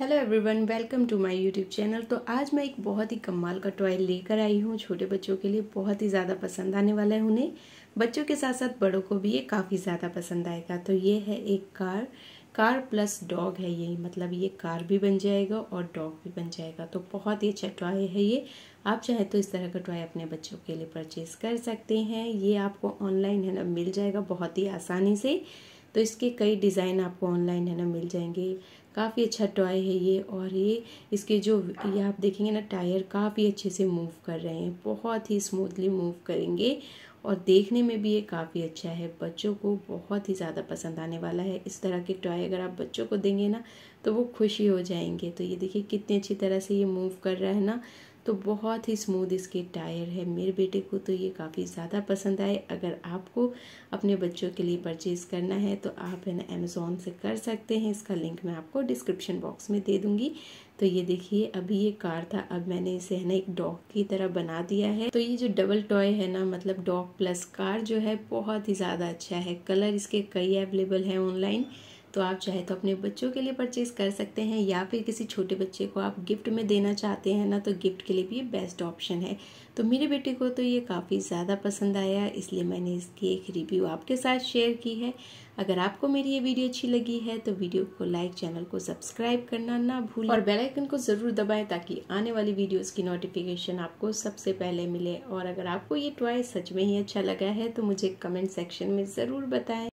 hello everyone welcome to my YouTube channel तो आज मैं एक बहुत ही कमाल का टॉय लेकर आई हूँ छोटे बच्चों के लिए बहुत ही ज़्यादा पसंद आने वाला है उन्हें बच्चों के साथ साथ बड़ों को भी ये काफ़ी ज़्यादा पसंद आएगा तो ये है एक कार कार प्लस डॉग है ये मतलब ये कार भी बन जाएगा और डॉग भी बन जाएगा तो बहुत ही अच्छा टॉय है ये आप चाहे तो इस तरह का टॉय अपने बच्चों के लिए परचेज़ कर सकते हैं ये आपको ऑनलाइन है ना मिल जाएगा बहुत ही आसानी से तो इसके कई डिज़ाइन आपको ऑनलाइन है ना मिल जाएंगे काफ़ी अच्छा टॉय है ये और ये इसके जो ये आप देखेंगे ना टायर काफ़ी अच्छे से मूव कर रहे हैं बहुत ही स्मूथली मूव करेंगे और देखने में भी ये काफ़ी अच्छा है बच्चों को बहुत ही ज़्यादा पसंद आने वाला है इस तरह के टॉय अगर आप बच्चों को देंगे ना तो वो खुशी हो जाएंगे तो ये देखिए कितनी अच्छी तरह से ये मूव कर रहा है ना तो बहुत ही स्मूथ इसके टायर है मेरे बेटे को तो ये काफ़ी ज़्यादा पसंद आए अगर आपको अपने बच्चों के लिए परचेज़ करना है तो आप है ना अमेज़ोन से कर सकते हैं इसका लिंक मैं आपको डिस्क्रिप्शन बॉक्स में दे दूँगी तो ये देखिए अभी ये कार था अब मैंने इसे है ना एक डॉग की तरह बना दिया है तो ये जो डबल टॉय है ना मतलब डॉग प्लस कार जो है बहुत ही ज़्यादा अच्छा है कलर इसके कई अवेलेबल हैं ऑनलाइन तो आप चाहे तो अपने बच्चों के लिए परचेज़ कर सकते हैं या फिर किसी छोटे बच्चे को आप गिफ्ट में देना चाहते हैं ना तो गिफ्ट के लिए भी ये बेस्ट ऑप्शन है तो मेरे बेटे को तो ये काफ़ी ज़्यादा पसंद आया इसलिए मैंने इसकी एक रिव्यू आपके साथ शेयर की है अगर आपको मेरी ये वीडियो अच्छी लगी है तो वीडियो को लाइक चैनल को सब्सक्राइब करना ना भूलें और बेल आइकन को ज़रूर दबाएं ताकि आने वाली वीडियोस की नोटिफिकेशन आपको सबसे पहले मिले और अगर आपको ये टॉय सच में ही अच्छा लगा है तो मुझे कमेंट सेक्शन में ज़रूर बताएं